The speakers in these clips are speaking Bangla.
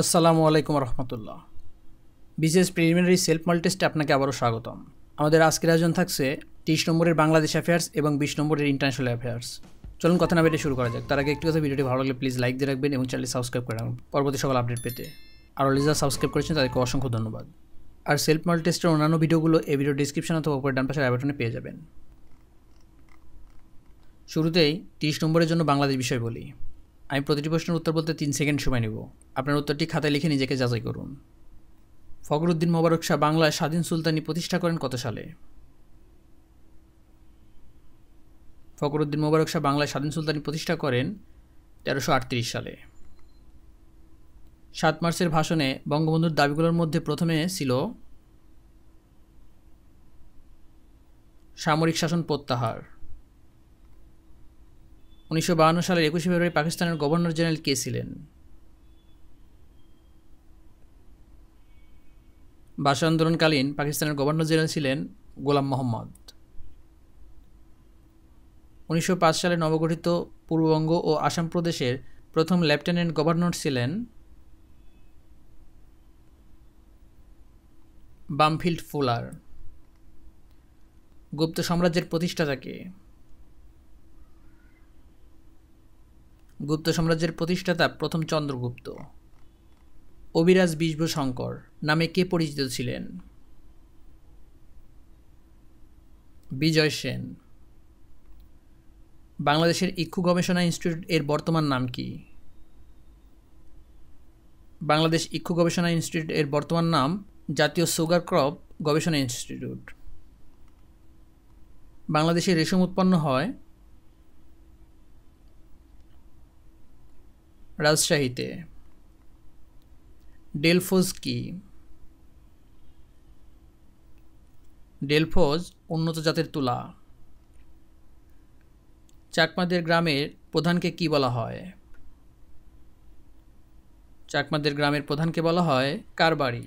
আসসালামু আলাইকুম রহমতুল্লাহ বিশেষ প্রিলিমিনারি সেলফ মাল্টেস্টে আপনাকে আবারও স্বাগতম আমাদের আজকের আয়োজন থাকছে তিরিশ নম্বরের বাংলাদেশ অ্যাফেয়ার্স এবং বিশ নম্বরের ইন্টারন্যাশনাল অ্যাফেয়ার্স চলুন কথা না বেটে শুরু করা যাক তার আগে একটু কথা ভিডিওটি ভালো লাগলে প্লিজ লাইক দিয়ে রাখবেন এবং চ্যানেলটি সাবস্ক্রাইব করে রাখুন পরবর্তী সকল আপডেট পেতে আর অলিজা সাবস্ক্রাইব করেছেন তাদেরকে অসংখ্য ধন্যবাদ আর সেলফ মাল্টেস্টের অন্যান্য ভিডিওগুলো এই ভিডিও ডিসক্রিপশন অথবা উপরে ডান পাশের অ্যাবটনে পেয়ে যাবেন শুরুতেই তিরিশ নম্বরের জন্য বাংলাদেশ বিষয় বলি আমি প্রতিটি প্রশ্নের উত্তর বলতে তিন সেকেন্ড সময় নেব আপনার উত্তরটি খাতায় লিখে নিজেকে যাচাই করুন ফখরুদ্দিন মোবারক শাহ বাংলায় স্বাধীন সুলতানি প্রতিষ্ঠা করেন কত সালে ফখরুদ্দিন মোবারক শাহ বাংলায় স্বাধীন সুলতানি প্রতিষ্ঠা করেন তেরোশো আটত্রিশ সালে সাত মার্চের ভাষণে বঙ্গবন্ধুর দাবিগুলোর মধ্যে প্রথমে ছিল সামরিক শাসন প্রত্যাহার উনিশশো সালের একুশে ফেব্রুয়ারি পাকিস্তানের গভর্নর জেনারেল কে ছিলেন ভাষা আন্দোলনকালীন পাকিস্তানের গভর্নর জেনারেল ছিলেন গোলাম মোহাম্মদ উনিশশো সালে নবগঠিত পূর্ববঙ্গ ও আসাম প্রদেশের প্রথম লেফটেন্যান্ট গভর্নর ছিলেন বামফিল্ড ফুলার গুপ্ত সাম্রাজ্যের প্রতিষ্ঠাতাকে গুপ্ত সাম্রাজ্যের প্রতিষ্ঠাতা প্রথম চন্দ্রগুপ্ত অবিরাজ বিশ্বশঙ্কর নামে কে পরিচিত ছিলেন বিজয় সেন বাংলাদেশের ইক্ষু গবেষণা ইনস্টিটিউট এর বর্তমান নাম কি বাংলাদেশ ইক্ষু গবেষণা ইনস্টিটিউট এর বর্তমান নাম জাতীয় সুগার ক্রপ গবেষণা ইনস্টিটিউট বাংলাদেশে রেশম উৎপন্ন হয় রাজশাহীতে ডেলফোজ কি ডেলফোজ উন্নত জাতের তুলা চাকমাদের গ্রামের প্রধানকে কি বলা হয় চাকমাদের গ্রামের প্রধানকে বলা হয় কারবারি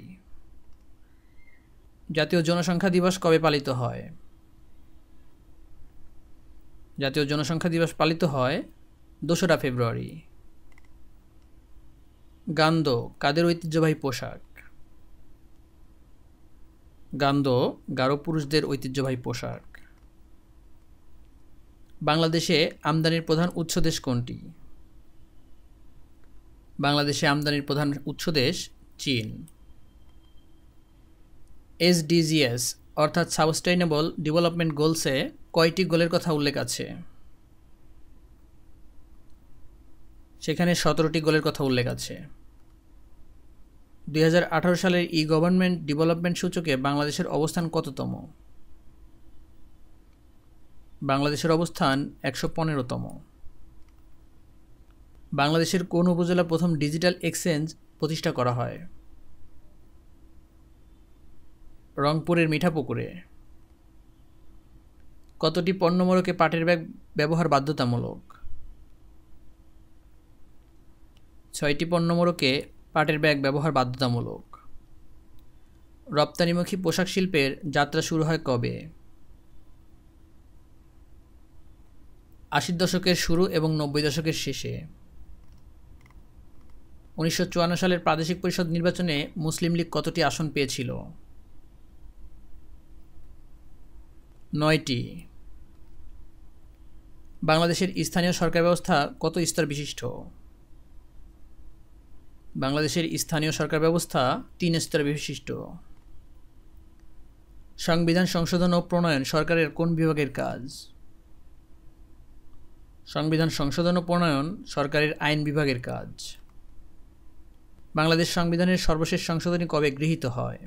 জাতীয় জনসংখ্যা দিবস কবে পালিত হয় জাতীয় জনসংখ্যা দিবস পালিত হয় দোসরা ফেব্রুয়ারি গান্ধ কাদের ঐতিহ্যবাহী পোশাক গান্ধ গারো পুরুষদের ঐতিহ্যবাহী পোশাক বাংলাদেশে আমদানির প্রধান উৎস দেশ কোনটি বাংলাদেশে আমদানির প্রধান উৎস দেশ চীন এসডিজিএস অর্থাৎ সাবস্টেইনেবল ডেভেলপমেন্ট গোলসে কয়টি গোলের কথা উল্লেখ আছে সেখানে সতেরোটি গোলের কথা উল্লেখ আছে দুই সালের ই গভর্নমেন্ট ডেভেলপমেন্ট সূচকে বাংলাদেশের অবস্থান কততম বাংলাদেশের অবস্থান একশো পনেরোতম বাংলাদেশের কোন উপজেলা প্রথম ডিজিটাল এক্সচেঞ্জ প্রতিষ্ঠা করা হয় রংপুরের মিঠাপুকুরে কতটি পণ্যমূলকে পাটের ব্যাগ ব্যবহার বাধ্যতামূলক ছয়টি পণ্যমূলকে পাটের ব্যাগ ব্যবহার বাধ্যতামূলক রপ্তানিমুখী পোশাক শিল্পের যাত্রা শুরু হয় কবে আশির দশকের শুরু এবং নব্বই দশকের শেষে উনিশশো সালের প্রাদেশিক পরিষদ নির্বাচনে মুসলিম লীগ কতটি আসন পেয়েছিল নয়টি বাংলাদেশের স্থানীয় সরকার ব্যবস্থা কত স্তর বিশিষ্ট বাংলাদেশের স্থানীয় সরকার ব্যবস্থা তিন স্তর বিশিষ্ট সংবিধান সংশোধন ও প্রণয়ন সরকারের কোন বিভাগের কাজ সংবিধান সংশোধন ও প্রণয়ন সরকারের আইন বিভাগের কাজ বাংলাদেশ সংবিধানের সর্বশেষ সংশোধনী কবে গৃহীত হয়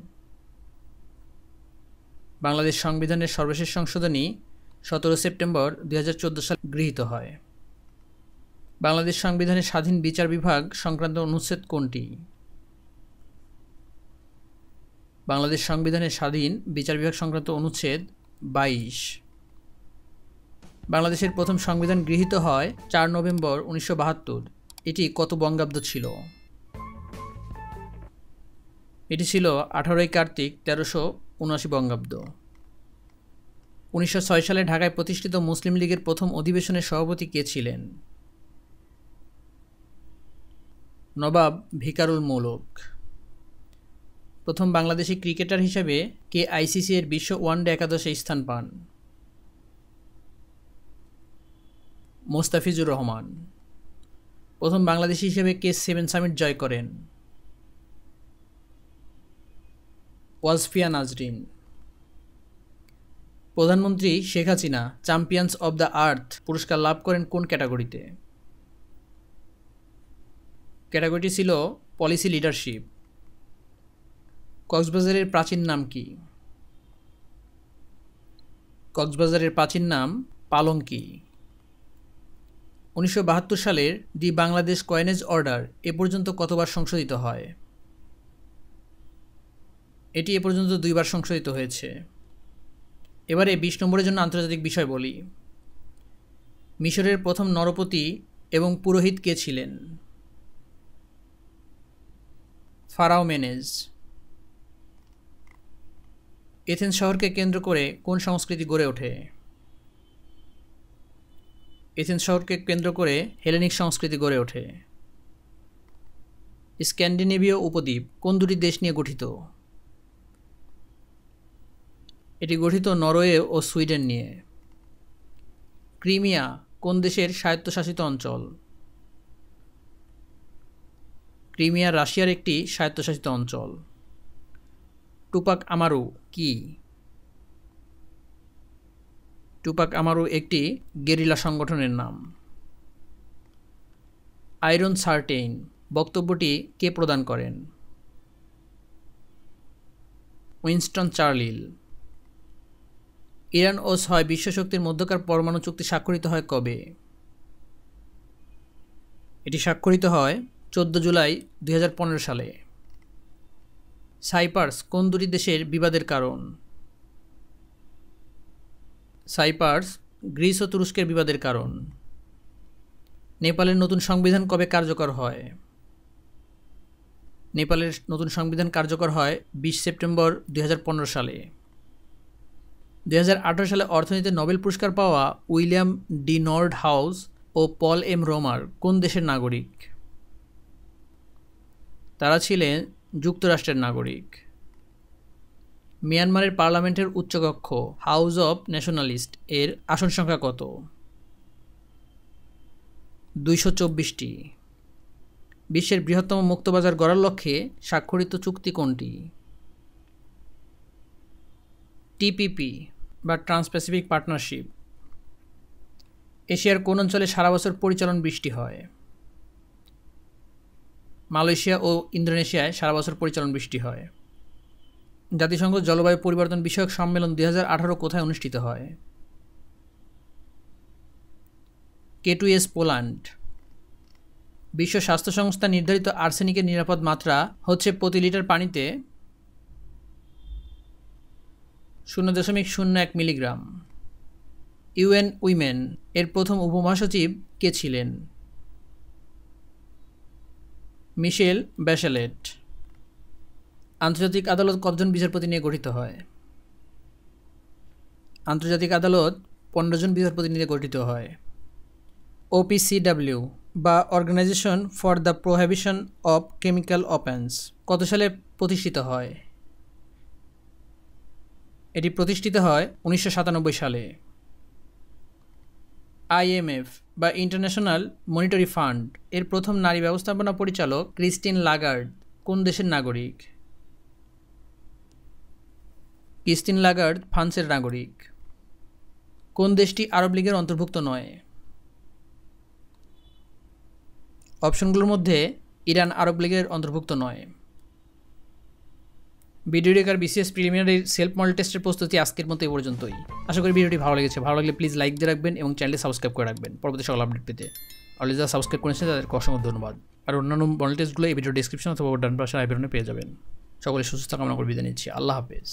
বাংলাদেশ সংবিধানের সর্বশেষ সংশোধনী সতেরো সেপ্টেম্বর দু সালে গৃহীত হয় বাংলাদেশ সংবিধানের স্বাধীন বিচার বিভাগ সংক্রান্ত অনুচ্ছেদ কোনটি বাংলাদেশ সংবিধানের স্বাধীন বিচার বিভাগ সংক্রান্ত অনুচ্ছেদ বাইশ বাংলাদেশের প্রথম সংবিধান গৃহীত হয় চার নভেম্বর উনিশশো এটি কত বঙ্গাব্দ ছিল এটি ছিল আঠারোই কার্তিক তেরোশো উনআশি বঙ্গাব্দ উনিশশো সালে ঢাকায় প্রতিষ্ঠিত মুসলিম লীগের প্রথম অধিবেশনের সভাপতি কে ছিলেন নবাব ভিকারুল মৌলক প্রথম বাংলাদেশি ক্রিকেটার হিসেবে কে আইসিসি এর বিশ্ব ওয়ানডে একাদশে স্থান পান মোস্তাফিজুর রহমান প্রথম বাংলাদেশি হিসেবে কে সেভেন সামিট জয় করেন ওয়াজফিয়া নাজরিন প্রধানমন্ত্রী Sheikh Hasina champions of the earth পুরস্কার লাভ করেন কোন ক্যাটাগরিতে ক্যাটাগরিটি ছিল পলিসি লিডারশিপ কক্সবাজারের প্রাচীন নাম কি কক্সবাজারের প্রাচীন নাম কি উনিশশো সালের দি বাংলাদেশ কয়েনেজ অর্ডার এ পর্যন্ত কতবার সংশোধিত হয় এটি এ পর্যন্ত দুইবার সংশোধিত হয়েছে এবারে বিশ নম্বরের জন্য আন্তর্জাতিক বিষয় বলি মিশরের প্রথম নরপতি এবং পুরোহিত কে ছিলেন ফারাও মেনেজ এথেন্স শহরকে কেন্দ্র করে কোন সংস্কৃতি গড়ে ওঠে এথেন্স শহরকে কেন্দ্র করে হেলেনিক সংস্কৃতি গড়ে ওঠে স্ক্যান্ডিনেভীয় উপদ্বীপ কোন দুটি দেশ নিয়ে গঠিত এটি গঠিত নরওয়ে ও সুইডেন নিয়ে ক্রিমিয়া কোন দেশের স্বায়ত্তশাসিত অঞ্চল ক্রিমিয়া রাশিয়ার একটি স্বায়ত্তশাসিত অঞ্চল টুপাক আমারু কি টুপাক আমারু একটি গেরিলা সংগঠনের নাম আয়রন সার্টেইন বক্তব্যটি কে প্রদান করেন উইনস্টন চার্লিল ইরান ও ছয় বিশ্বশক্তির মধ্যকার পরমাণু চুক্তি স্বাক্ষরিত হয় কবে এটি স্বাক্ষরিত হয় চোদ্দ জুলাই দুই সালে সাইপার্স কোন দুটি দেশের বিবাদের কারণ সাইপার্স গ্রিস ও তুরস্কের বিবাদের কারণ নেপালের নতুন সংবিধান কবে কার্যকর হয় নেপালের নতুন সংবিধান কার্যকর হয় বিশ সেপ্টেম্বর দুই সালে দুই সালে অর্থনীতিতে নোবেল পুরস্কার পাওয়া উইলিয়াম ডি নর্ড হাউস ও পল এম রোমার কোন দেশের নাগরিক তারা ছিলেন যুক্তরাষ্ট্রের নাগরিক মিয়ানমারের পার্লামেন্টের উচ্চকক্ষ হাউস অব ন্যাশনালিস্ট এর আসন সংখ্যা কত দুইশো চব্বিশটি বিশ্বের বৃহত্তম মুক্তবাজার গড়ার লক্ষ্যে স্বাক্ষরিত চুক্তি কোনটি টিপিপি বা ট্রান্সপ্যাসিফিক পার্টনারশিপ এশিয়ার কোন অঞ্চলে সারা বছর পরিচালন বৃষ্টি হয় মালয়েশিয়া ও ইন্দোনেশিয়ায় সারা বছর পরিচালন বৃষ্টি হয় জাতিসংঘ জলবায়ু পরিবর্তন বিষয়ক সম্মেলন দুই কোথায় অনুষ্ঠিত হয় কেটুএস পোল্যান্ড বিশ্ব স্বাস্থ্য সংস্থা নির্ধারিত আর্সেনিকের নিরাপদ মাত্রা হচ্ছে প্রতি লিটার পানিতে শূন্য দশমিক শূন্য এক মিলিগ্রাম ইউএন উইমেন এর প্রথম উপমহাসচিব কে ছিলেন মিশেল ব্যাশেলেট আন্তর্জাতিক আদালত কতজন বিচারপতি নিয়ে গঠিত হয় আন্তর্জাতিক আদালত পনেরো জন বিচারপতি নিয়ে গঠিত হয় ওপিসিডাব্লিউ বা organisation for the prohibition of chemical weapons কত সালে প্রতিষ্ঠিত হয় এটি প্রতিষ্ঠিত হয় উনিশশো সালে আইএমএফ বা ইন্টারন্যাশনাল মনিটারি ফান্ড এর প্রথম নারী ব্যবস্থাপনা পরিচালক ক্রিস্টিন লাগার্ড কোন দেশের নাগরিক ক্রিস্টিন লাগার্ড ফ্রান্সের নাগরিক কোন দেশটি আরব লীগের অন্তর্ভুক্ত নয় অপশনগুলোর মধ্যে ইরান আরব লীগের অন্তর্ভুক্ত নয় ভিডিও রেখার বিসিএস প্রিলিমিনারি সেলফ মডেল টেস্টের প্রস্তুতি আজকের মতো এই পর্যন্তই আশা করি ভিডিওটি ভালো লেগেছে ভালো লাগলে প্লিজ লাইক দিয়ে রাখবেন এবং চ্যানেলটি সাবস্ক্রাইব করে রাখবেন পরবর্তী সকল আপডেট পেতে অলরেডি যারা সাবস্ক্রাইব করেছেন তাদেরকে অসংখ্য ধন্যবাদ আর অন্যান্য মডেল টেস্টগুলো এই ভিডিও ডিসক্রিপশন অথবা ডান পাশে আইবনে পেয়ে যাবেন সকলে সুস্থ কামনা করে বিদায় নিচ্ছি আল্লাহ হাফেজ